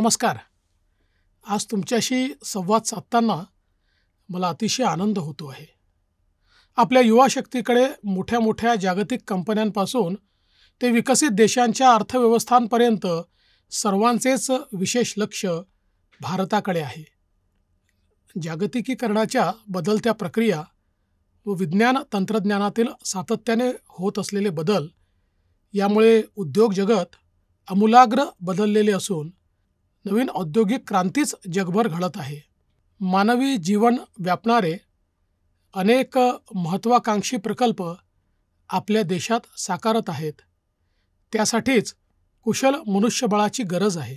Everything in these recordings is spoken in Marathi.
नमस्कार आज तुमच्याशी संवाद साधताना मला अतिशय आनंद होतो आहे आपल्या युवा शक्तीकडे मोठ्या मोठ्या जागतिक कंपन्यांपासून ते विकसित देशांच्या अर्थव्यवस्थांपर्यंत सर्वांचेच विशेष लक्ष भारताकडे आहे जागतिकीकरणाच्या बदलत्या प्रक्रिया व विज्ञान तंत्रज्ञानातील सातत्याने होत असलेले बदल यामुळे उद्योग जगत आमूलाग्र बदललेले असून नवीन औद्योगिक क्रांतीच जगभर घडत आहे मानवी जीवन व्यापणारे अनेक महत्त्वाकांक्षी प्रकल्प आपल्या देशात साकारत आहेत त्यासाठीच कुशल मनुष्यबळाची गरज आहे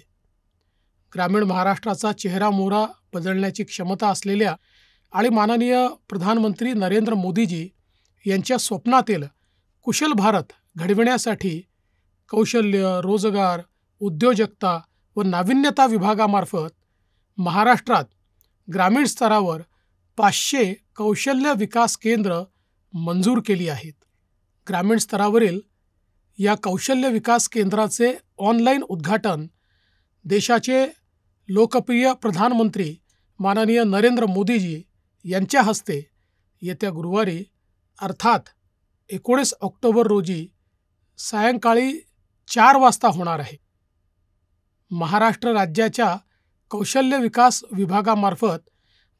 ग्रामीण महाराष्ट्राचा चेहरा मोहरा बदलण्याची क्षमता असलेल्या आणि माननीय प्रधानमंत्री नरेंद्र मोदीजी यांच्या स्वप्नातील कुशल भारत घडविण्यासाठी कौशल्य रोजगार उद्योजकता व नाविन्यता विभागामार्फत महाराष्ट्रात ग्रामीण स्तरावर पाचशे कौशल्य विकास केंद्र मंजूर केली आहेत ग्रामीण स्तरावरील या कौशल्य विकास केंद्राचे ऑनलाईन उद्घाटन देशाचे लोकप्रिय प्रधानमंत्री माननीय नरेंद्र मोदीजी यांच्या हस्ते येत्या गुरुवारी अर्थात एकोणीस ऑक्टोबर रोजी सायंकाळी चार वाजता होणार आहे महाराष्ट्र राज्याच्या कौशल्य विकास विभागामार्फत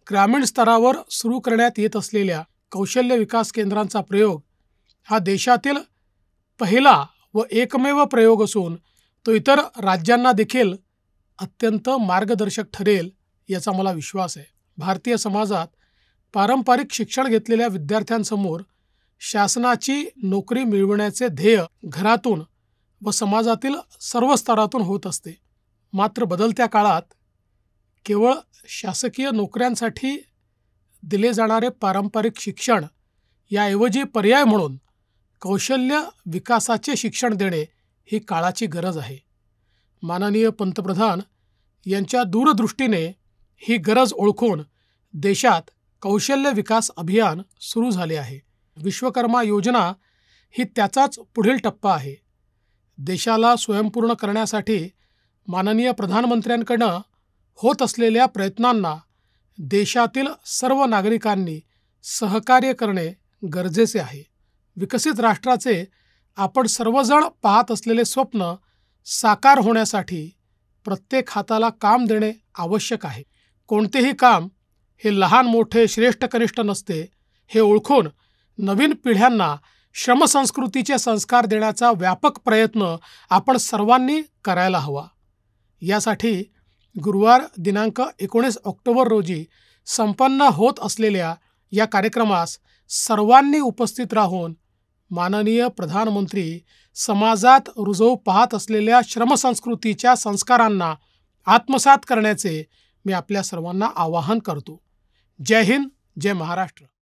ग्रामीण स्तरावर सुरू करण्यात येत असलेल्या कौशल्य विकास केंद्रांचा प्रयोग हा देशातील पहिला व एकमेव प्रयोग असून तो इतर राज्यांना देखील अत्यंत मार्गदर्शक ठरेल याचा मला विश्वास आहे भारतीय समाजात पारंपरिक शिक्षण घेतलेल्या विद्यार्थ्यांसमोर शासनाची नोकरी मिळवण्याचे ध्येय घरातून व समाजातील सर्व स्तरातून होत असते मात्र बदलत्या काळात केवळ शासकीय नोकऱ्यांसाठी दिले जाणारे पारंपरिक शिक्षण याऐवजी पर्याय म्हणून कौशल्य विकासाचे शिक्षण देणे ही काळाची गरज आहे माननीय पंतप्रधान यांच्या दूरदृष्टीने ही गरज ओळखून देशात कौशल्य विकास अभियान सुरू झाले आहे विश्वकर्मा योजना ही त्याचाच पुढील टप्पा आहे देशाला स्वयंपूर्ण करण्यासाठी माननीय प्रधानमंत्र्यांकडनं होत असलेल्या प्रयत्नांना देशातील सर्व नागरिकांनी सहकार्य करणे गरजेचे आहे विकसित राष्ट्राचे आपण सर्वजण पाहत असलेले स्वप्न साकार होण्यासाठी प्रत्येक हाताला काम देणे आवश्यक आहे कोणतेही काम हे लहान मोठे श्रेष्ठ कनिष्ठ नसते हे ओळखून नवीन पिढ्यांना श्रमसंस्कृतीचे संस्कार देण्याचा व्यापक प्रयत्न आपण सर्वांनी करायला हवा यासाठी गुरुवार दिनांक एकोणीस ऑक्टोबर रोजी संपन्न होत असलेल्या या कार्यक्रमास सर्वांनी उपस्थित राहून माननीय प्रधानमंत्री समाजात रुजवू पाहत असलेल्या श्रमसंस्कृतीच्या संस्कारांना आत्मसात करण्याचे मी आपल्या सर्वांना आवाहन करतो जय हिंद जय महाराष्ट्र